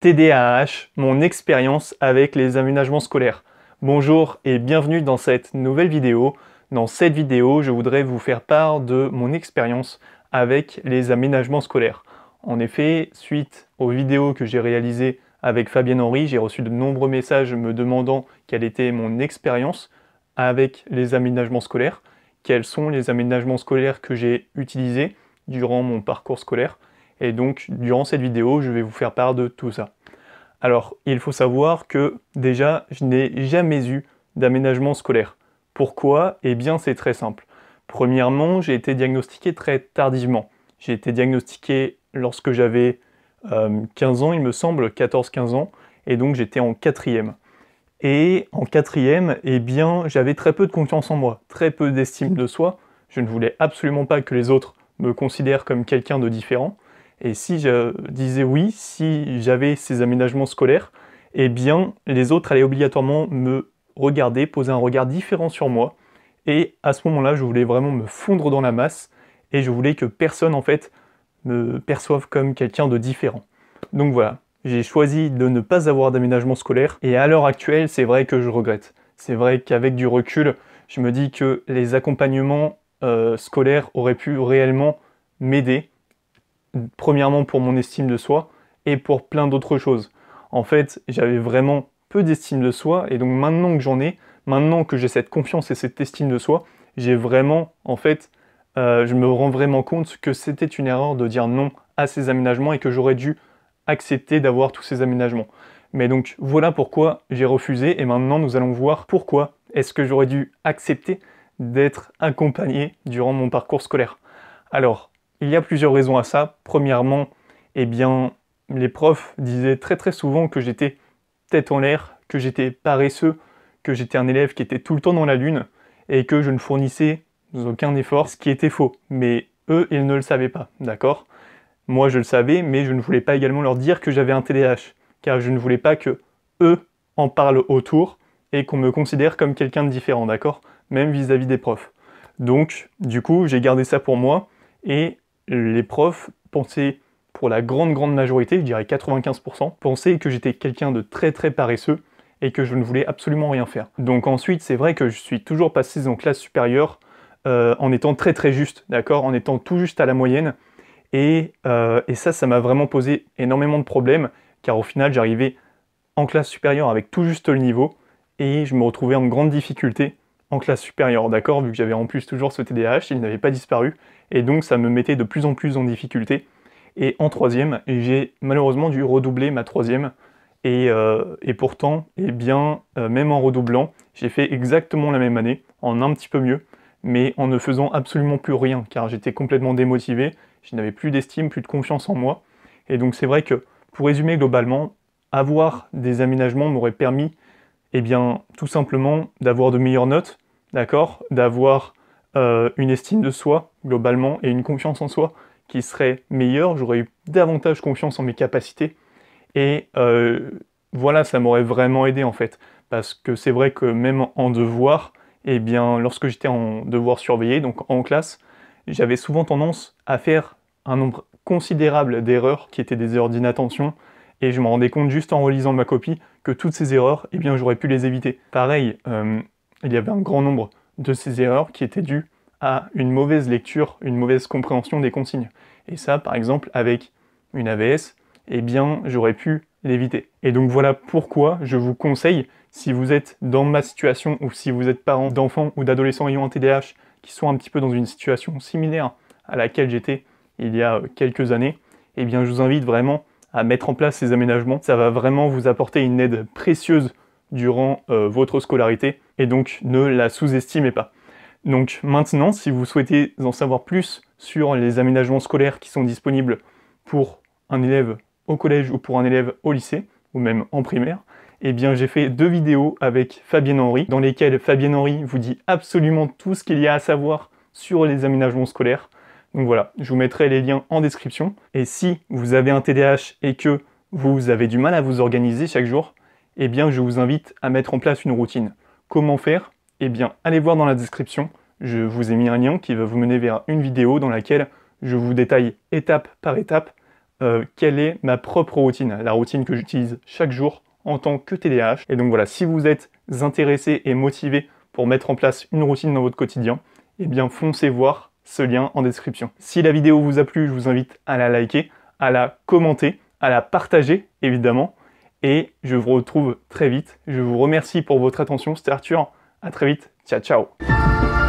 TDAH, mon expérience avec les aménagements scolaires. Bonjour et bienvenue dans cette nouvelle vidéo. Dans cette vidéo, je voudrais vous faire part de mon expérience avec les aménagements scolaires. En effet, suite aux vidéos que j'ai réalisées avec Fabienne Henry, j'ai reçu de nombreux messages me demandant quelle était mon expérience avec les aménagements scolaires, quels sont les aménagements scolaires que j'ai utilisés durant mon parcours scolaire, et donc, durant cette vidéo, je vais vous faire part de tout ça. Alors, il faut savoir que déjà, je n'ai jamais eu d'aménagement scolaire. Pourquoi Eh bien, c'est très simple. Premièrement, j'ai été diagnostiqué très tardivement. J'ai été diagnostiqué lorsque j'avais 15 euh, ans, il me semble, 14-15 ans, et donc j'étais en quatrième. Et en quatrième, eh bien, j'avais très peu de confiance en moi, très peu d'estime de soi. Je ne voulais absolument pas que les autres me considèrent comme quelqu'un de différent. Et si je disais oui, si j'avais ces aménagements scolaires, eh bien les autres allaient obligatoirement me regarder, poser un regard différent sur moi. Et à ce moment-là, je voulais vraiment me fondre dans la masse et je voulais que personne en fait me perçoive comme quelqu'un de différent. Donc voilà, j'ai choisi de ne pas avoir d'aménagement scolaire et à l'heure actuelle, c'est vrai que je regrette. C'est vrai qu'avec du recul, je me dis que les accompagnements euh, scolaires auraient pu réellement m'aider premièrement pour mon estime de soi et pour plein d'autres choses. En fait, j'avais vraiment peu d'estime de soi et donc maintenant que j'en ai, maintenant que j'ai cette confiance et cette estime de soi, j'ai vraiment, en fait, euh, je me rends vraiment compte que c'était une erreur de dire non à ces aménagements et que j'aurais dû accepter d'avoir tous ces aménagements. Mais donc voilà pourquoi j'ai refusé et maintenant nous allons voir pourquoi est-ce que j'aurais dû accepter d'être accompagné durant mon parcours scolaire. Alors, il y a plusieurs raisons à ça. Premièrement, eh bien, les profs disaient très très souvent que j'étais tête en l'air, que j'étais paresseux, que j'étais un élève qui était tout le temps dans la lune et que je ne fournissais aucun effort, ce qui était faux. Mais eux, ils ne le savaient pas, d'accord Moi, je le savais, mais je ne voulais pas également leur dire que j'avais un TDAH, car je ne voulais pas que eux en parlent autour et qu'on me considère comme quelqu'un de différent, d'accord Même vis-à-vis -vis des profs. Donc, du coup, j'ai gardé ça pour moi et les profs pensaient pour la grande grande majorité, je dirais 95%, pensaient que j'étais quelqu'un de très très paresseux et que je ne voulais absolument rien faire. Donc ensuite, c'est vrai que je suis toujours passé en classe supérieure euh, en étant très très juste, d'accord En étant tout juste à la moyenne. Et, euh, et ça, ça m'a vraiment posé énormément de problèmes, car au final, j'arrivais en classe supérieure avec tout juste le niveau, et je me retrouvais en grande difficulté en classe supérieure, d'accord Vu que j'avais en plus toujours ce TDAH, il n'avait pas disparu, et donc ça me mettait de plus en plus en difficulté. Et en troisième, j'ai malheureusement dû redoubler ma troisième, et, pourtant, euh, et pourtant, eh bien, euh, même en redoublant, j'ai fait exactement la même année, en un petit peu mieux, mais en ne faisant absolument plus rien, car j'étais complètement démotivé, je n'avais plus d'estime, plus de confiance en moi. Et donc c'est vrai que, pour résumer globalement, avoir des aménagements m'aurait permis et eh bien, tout simplement d'avoir de meilleures notes, d'accord D'avoir euh, une estime de soi, globalement, et une confiance en soi qui serait meilleure. J'aurais eu davantage confiance en mes capacités. Et euh, voilà, ça m'aurait vraiment aidé, en fait. Parce que c'est vrai que même en devoir, eh bien, lorsque j'étais en devoir surveillé, donc en classe, j'avais souvent tendance à faire un nombre considérable d'erreurs qui étaient des erreurs d'inattention, et je me rendais compte juste en relisant ma copie que toutes ces erreurs, eh bien j'aurais pu les éviter. Pareil, euh, il y avait un grand nombre de ces erreurs qui étaient dues à une mauvaise lecture, une mauvaise compréhension des consignes. Et ça, par exemple, avec une AVS, eh bien j'aurais pu l'éviter. Et donc voilà pourquoi je vous conseille, si vous êtes dans ma situation ou si vous êtes parent d'enfants ou d'adolescents ayant un TDAH qui sont un petit peu dans une situation similaire à laquelle j'étais il y a quelques années, eh bien je vous invite vraiment à mettre en place ces aménagements. Ça va vraiment vous apporter une aide précieuse durant euh, votre scolarité et donc ne la sous-estimez pas. Donc maintenant, si vous souhaitez en savoir plus sur les aménagements scolaires qui sont disponibles pour un élève au collège ou pour un élève au lycée, ou même en primaire, eh bien j'ai fait deux vidéos avec Fabienne Henry, dans lesquelles Fabienne Henry vous dit absolument tout ce qu'il y a à savoir sur les aménagements scolaires. Donc voilà, je vous mettrai les liens en description. Et si vous avez un TDAH et que vous avez du mal à vous organiser chaque jour, eh bien je vous invite à mettre en place une routine. Comment faire Eh bien allez voir dans la description, je vous ai mis un lien qui va vous mener vers une vidéo dans laquelle je vous détaille étape par étape euh, quelle est ma propre routine, la routine que j'utilise chaque jour en tant que TDAH. Et donc voilà, si vous êtes intéressé et motivé pour mettre en place une routine dans votre quotidien, eh bien foncez voir ce lien en description. Si la vidéo vous a plu, je vous invite à la liker, à la commenter, à la partager évidemment, et je vous retrouve très vite. Je vous remercie pour votre attention, c'était Arthur, à très vite, ciao ciao